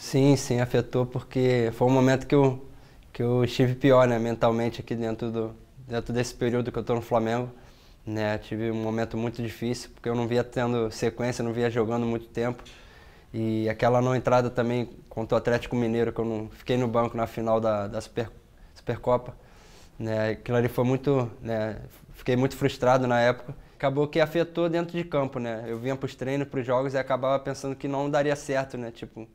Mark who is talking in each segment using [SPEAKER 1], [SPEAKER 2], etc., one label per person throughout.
[SPEAKER 1] Sim, sim, afetou porque foi um momento que eu, que eu estive pior né, mentalmente aqui dentro, do, dentro desse período que eu estou no Flamengo. Né, tive um momento muito difícil porque eu não via tendo sequência, não via jogando muito tempo. E aquela não entrada também contra o Atlético Mineiro, que eu não fiquei no banco na final da, da Super, Supercopa. Né, aquilo ali foi muito. Né, fiquei muito frustrado na época. Acabou que afetou dentro de campo, né? Eu vinha para os treinos, para os jogos e acabava pensando que não daria certo, né? Tipo,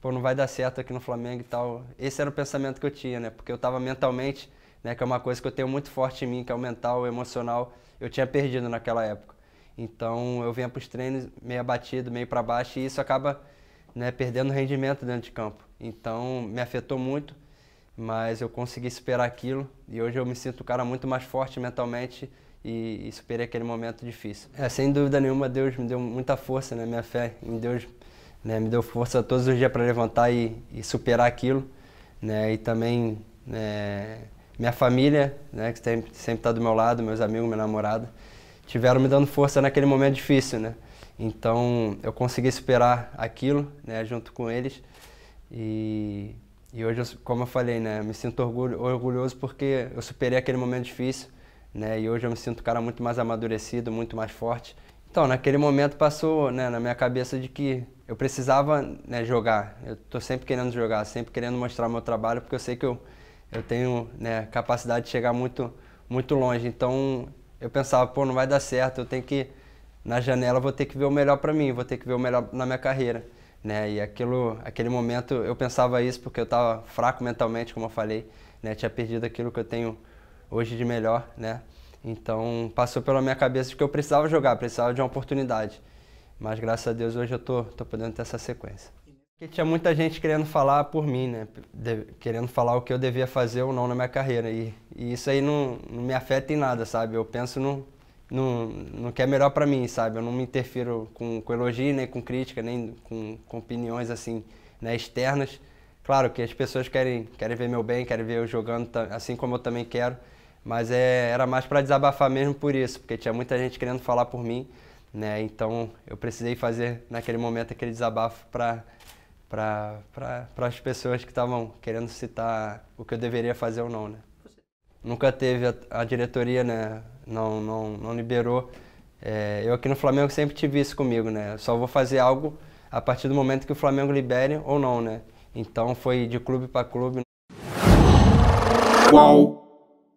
[SPEAKER 1] pô, não vai dar certo aqui no Flamengo e tal. Esse era o pensamento que eu tinha, né? Porque eu estava mentalmente, né, que é uma coisa que eu tenho muito forte em mim, que é o mental, o emocional, eu tinha perdido naquela época. Então eu vinha para os treinos meio abatido, meio para baixo e isso acaba né, perdendo rendimento dentro de campo. Então me afetou muito, mas eu consegui superar aquilo e hoje eu me sinto um cara muito mais forte mentalmente e, e superei aquele momento difícil. É, sem dúvida nenhuma, Deus me deu muita força, né? Minha fé em Deus né, me deu força todos os dias para levantar e, e, superar aquilo, né, e também é, minha família, né, que sempre sempre está do meu lado, meus amigos, minha namorada, tiveram me dando força naquele momento difícil, né, então eu consegui superar aquilo, né, junto com eles, e, e hoje, eu, como eu falei, né, me sinto orgulho, orgulhoso porque eu superei aquele momento difícil, né, e hoje eu me sinto um cara muito mais amadurecido, muito mais forte. Então, naquele momento passou né, na minha cabeça de que eu precisava né, jogar. Eu estou sempre querendo jogar, sempre querendo mostrar meu trabalho, porque eu sei que eu, eu tenho né, capacidade de chegar muito, muito longe. Então eu pensava, pô, não vai dar certo, eu tenho que, na janela, vou ter que ver o melhor para mim, vou ter que ver o melhor na minha carreira. Né? E aquilo, aquele momento eu pensava isso porque eu estava fraco mentalmente, como eu falei, né? tinha perdido aquilo que eu tenho hoje de melhor. Né? Então passou pela minha cabeça que eu precisava jogar, precisava de uma oportunidade. Mas graças a Deus hoje eu tô, tô podendo ter essa sequência. Porque tinha muita gente querendo falar por mim, né? De, querendo falar o que eu devia fazer ou não na minha carreira. E, e isso aí não, não, me afeta em nada, sabe? Eu penso no, no, no que é melhor para mim, sabe? Eu não me interfiro com, com elogio, nem com crítica, nem com, com opiniões assim, né, externas. Claro que as pessoas querem, querem ver meu bem, querem ver eu jogando, assim como eu também quero. Mas é, era mais para desabafar mesmo por isso, porque tinha muita gente querendo falar por mim né? Então eu precisei fazer naquele momento aquele desabafo para para pra, pra, as pessoas que estavam querendo citar o que eu deveria fazer ou não, né? Nunca teve a, a diretoria, né? Não, não, não liberou. É, eu aqui no Flamengo sempre tive isso comigo, né? Eu só vou fazer algo a partir do momento que o Flamengo libere ou não, né? Então foi de clube para clube. Qual